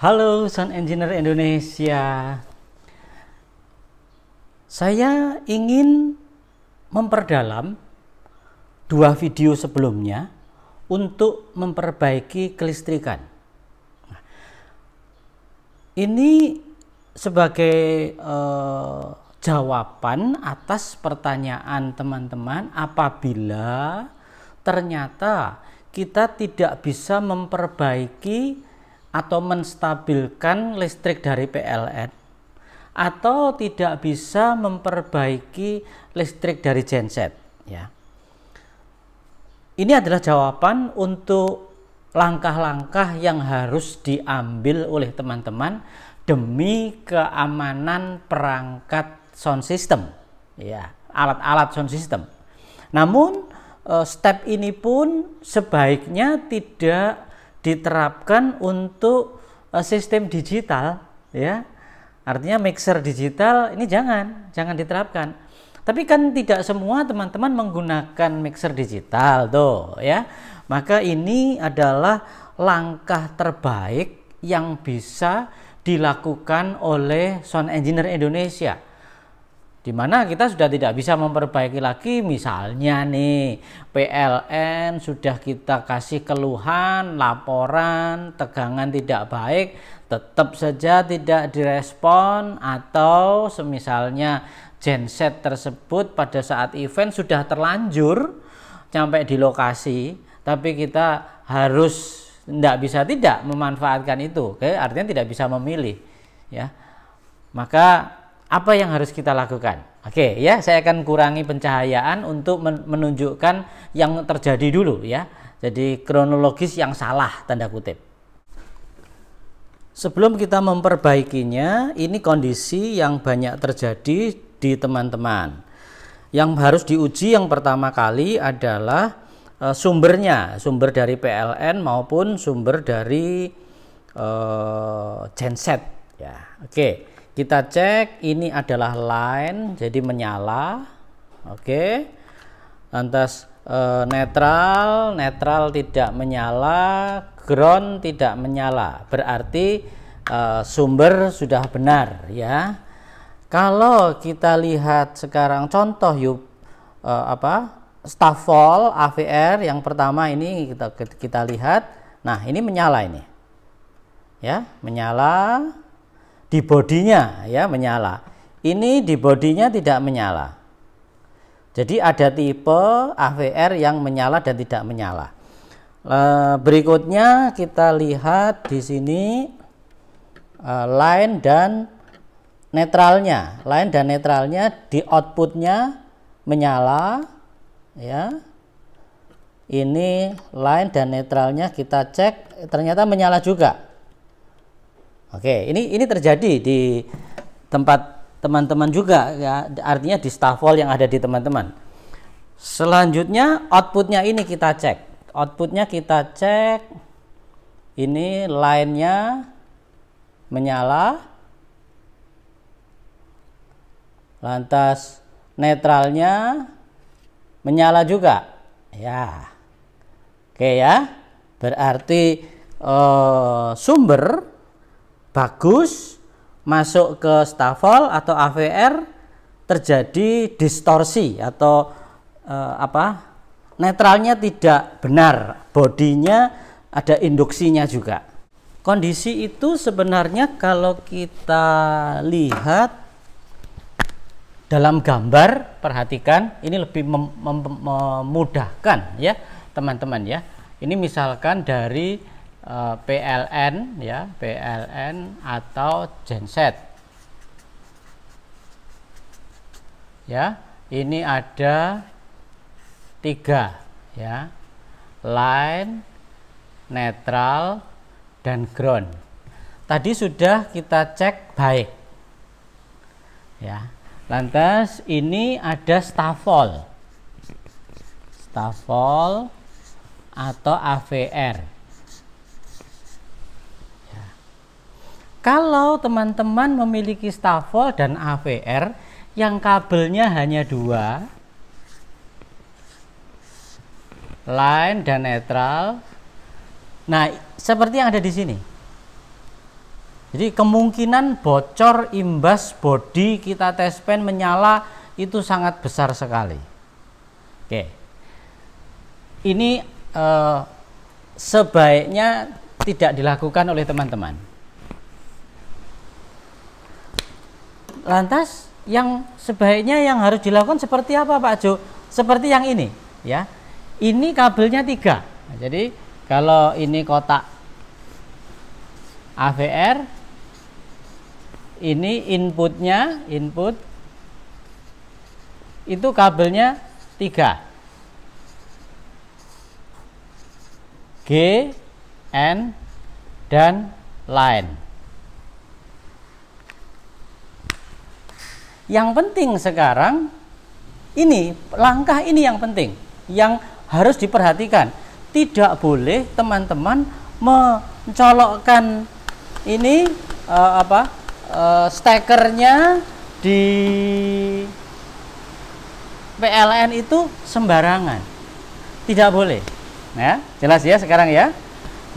Halo Sound Engineer Indonesia. Saya ingin memperdalam dua video sebelumnya untuk memperbaiki kelistrikan. Ini sebagai eh, jawaban atas pertanyaan teman-teman apabila ternyata kita tidak bisa memperbaiki atau menstabilkan listrik dari PLN atau tidak bisa memperbaiki listrik dari genset ya. Ini adalah jawaban untuk langkah-langkah yang harus diambil oleh teman-teman demi keamanan perangkat sound system ya, alat-alat sound system. Namun eh, step ini pun sebaiknya tidak diterapkan untuk eh, sistem digital ya artinya mixer digital ini jangan jangan diterapkan tapi kan tidak semua teman-teman menggunakan mixer digital tuh ya maka ini adalah langkah terbaik yang bisa dilakukan oleh sound engineer Indonesia di mana kita sudah tidak bisa memperbaiki lagi misalnya nih PLN sudah kita kasih keluhan, laporan, tegangan tidak baik tetap saja tidak direspon atau semisalnya genset tersebut pada saat event sudah terlanjur sampai di lokasi tapi kita harus tidak bisa tidak memanfaatkan itu oke artinya tidak bisa memilih ya maka apa yang harus kita lakukan? Oke, okay, ya, saya akan kurangi pencahayaan untuk menunjukkan yang terjadi dulu ya. Jadi kronologis yang salah tanda kutip. Sebelum kita memperbaikinya, ini kondisi yang banyak terjadi di teman-teman. Yang harus diuji yang pertama kali adalah e, sumbernya, sumber dari PLN maupun sumber dari e, eh, genset ya. Oke. Okay kita cek ini adalah line jadi menyala oke okay. lantas e, netral netral tidak menyala ground tidak menyala berarti e, sumber sudah benar ya kalau kita lihat sekarang contoh yuk e, apa Stafol AVR yang pertama ini kita kita lihat nah ini menyala ini ya menyala di bodinya ya menyala. Ini di bodinya tidak menyala. Jadi ada tipe AVR yang menyala dan tidak menyala. Eh, berikutnya kita lihat di sini eh, line dan netralnya. Line dan netralnya di outputnya menyala ya. Ini line dan netralnya kita cek ternyata menyala juga Oke, ini ini terjadi di tempat teman-teman juga ya, artinya di staffol yang ada di teman-teman. Selanjutnya outputnya ini kita cek. Outputnya kita cek ini lainnya menyala. Lantas netralnya menyala juga. Ya. Oke ya. Berarti uh, sumber bagus masuk ke stafol atau AVR terjadi distorsi atau eh, apa netralnya tidak benar bodinya ada induksinya juga kondisi itu sebenarnya kalau kita lihat dalam gambar perhatikan ini lebih mem mem memudahkan ya teman-teman ya ini misalkan dari Eh, PLN ya PLN atau genset ya ini ada tiga ya line netral dan ground tadi sudah kita cek baik ya lantas ini ada stafol stafol atau AVR Kalau teman-teman memiliki stafol dan AVR yang kabelnya hanya dua, line dan netral. Nah, seperti yang ada di sini. Jadi kemungkinan bocor imbas body kita tespen menyala itu sangat besar sekali. Oke. Ini eh, sebaiknya tidak dilakukan oleh teman-teman. Lantas yang sebaiknya yang harus dilakukan seperti apa Pak Jo? Seperti yang ini ya. Ini kabelnya tiga. Nah, jadi kalau ini kotak AVR, ini inputnya input itu kabelnya tiga. G, N, dan lain. Yang penting sekarang ini langkah ini yang penting yang harus diperhatikan. Tidak boleh teman-teman mencolokkan ini uh, apa uh, stekernya di PLN itu sembarangan. Tidak boleh. Ya, jelas ya sekarang ya.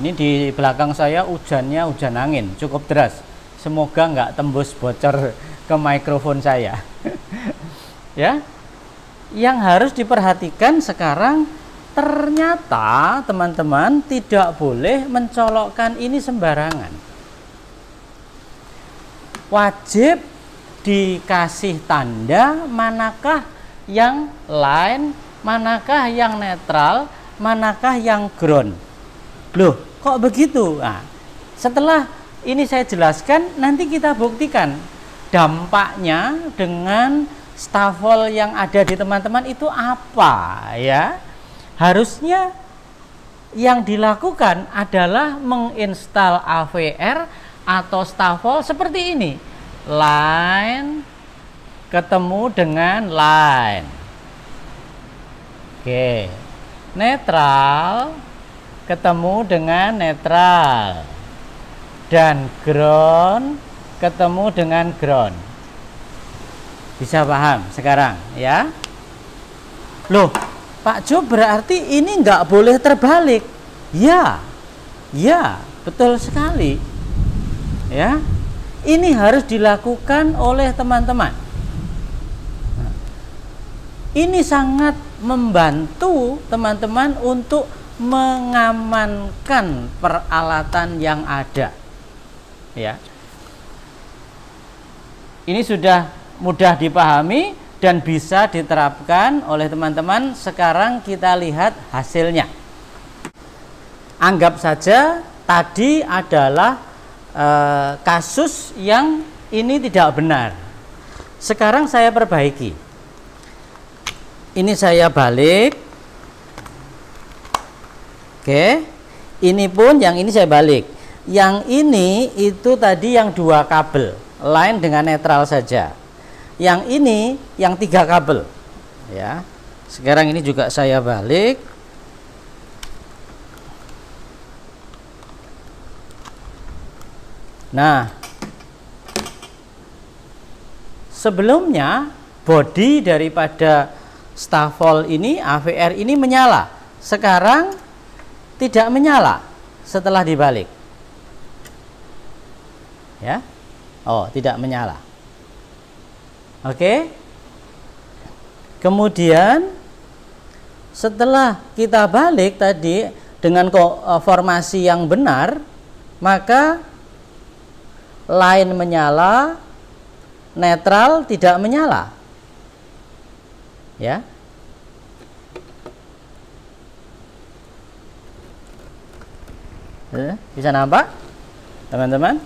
Ini di belakang saya hujannya hujan angin cukup deras. Semoga nggak tembus bocor ke mikrofon saya. ya. Yang harus diperhatikan sekarang ternyata teman-teman tidak boleh mencolokkan ini sembarangan. Wajib dikasih tanda manakah yang line, manakah yang netral, manakah yang ground. Loh, kok begitu? Nah, setelah ini saya jelaskan, nanti kita buktikan dampaknya dengan stafol yang ada di teman-teman itu apa ya harusnya yang dilakukan adalah menginstal AVR atau stafol seperti ini line ketemu dengan line oke netral ketemu dengan netral dan ground ketemu dengan ground. Bisa paham sekarang ya? Loh, Pak Jo berarti ini nggak boleh terbalik. Ya, ya, betul sekali. Ya, ini harus dilakukan oleh teman-teman. Ini sangat membantu teman-teman untuk mengamankan peralatan yang ada. Ya, ini sudah mudah dipahami dan bisa diterapkan oleh teman-teman. Sekarang kita lihat hasilnya. Anggap saja tadi adalah e, kasus yang ini tidak benar. Sekarang saya perbaiki. Ini saya balik. Oke. Ini pun yang ini saya balik. Yang ini itu tadi yang dua kabel line dengan netral saja. Yang ini yang tiga kabel. Ya. Sekarang ini juga saya balik. Nah, sebelumnya body daripada stafol ini AVR ini menyala. Sekarang tidak menyala setelah dibalik. Ya, Oh, tidak menyala. Oke. Kemudian setelah kita balik tadi dengan eh, formasi yang benar, maka lain menyala, netral tidak menyala. Ya. Eh, bisa nampak? Teman-teman?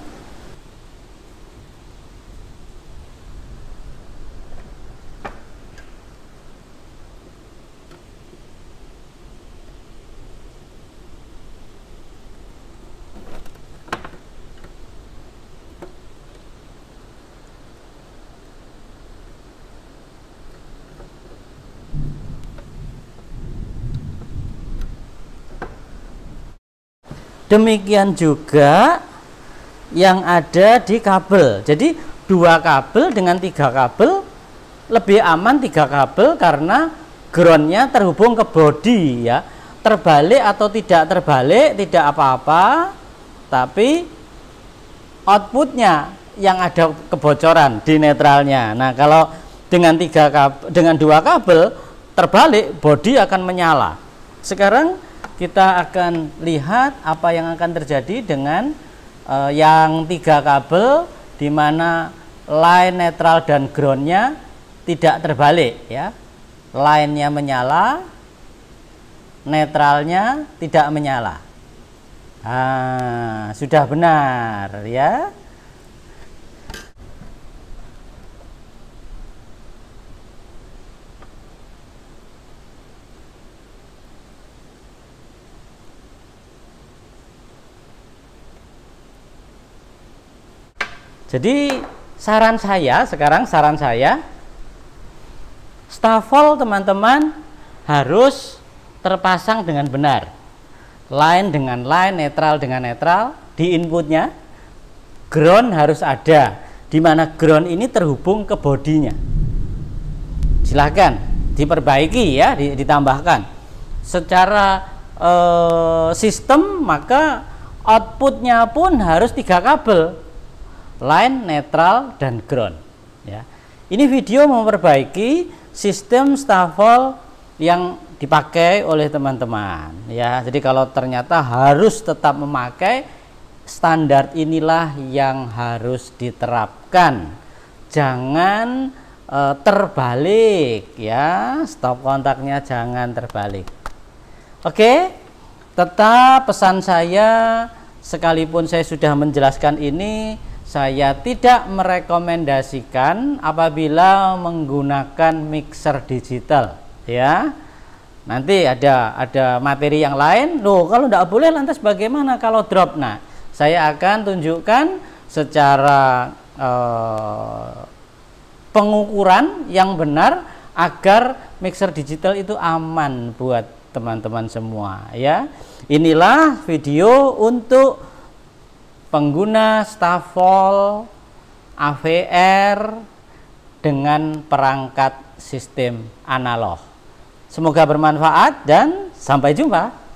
Demikian juga yang ada di kabel. Jadi dua kabel dengan tiga kabel lebih aman tiga kabel karena groundnya terhubung ke body ya. Terbalik atau tidak terbalik tidak apa-apa, tapi outputnya yang ada kebocoran di netralnya. Nah kalau dengan tiga kabel, dengan dua kabel terbalik body akan menyala. Sekarang kita akan lihat apa yang akan terjadi dengan uh, yang tiga kabel di mana line netral dan groundnya tidak terbalik ya line-nya menyala netralnya tidak menyala ah, sudah benar ya Jadi saran saya sekarang saran saya stafol teman-teman harus terpasang dengan benar. Line dengan line, netral dengan netral di inputnya ground harus ada di mana ground ini terhubung ke bodinya. Silahkan diperbaiki ya, ditambahkan. Secara eh, sistem maka outputnya pun harus tiga kabel line, netral, dan ground. Ya. Ini video memperbaiki sistem staffel yang dipakai oleh teman-teman. Ya, jadi kalau ternyata harus tetap memakai standar inilah yang harus diterapkan. Jangan e, terbalik ya, stop kontaknya jangan terbalik. Oke, tetap pesan saya sekalipun saya sudah menjelaskan ini saya tidak merekomendasikan apabila menggunakan mixer digital ya nanti ada ada materi yang lain loh kalau tidak boleh lantas bagaimana kalau drop nah saya akan tunjukkan secara eh, pengukuran yang benar agar mixer digital itu aman buat teman-teman semua ya inilah video untuk pengguna Stafol AVR dengan perangkat sistem analog. Semoga bermanfaat dan sampai jumpa.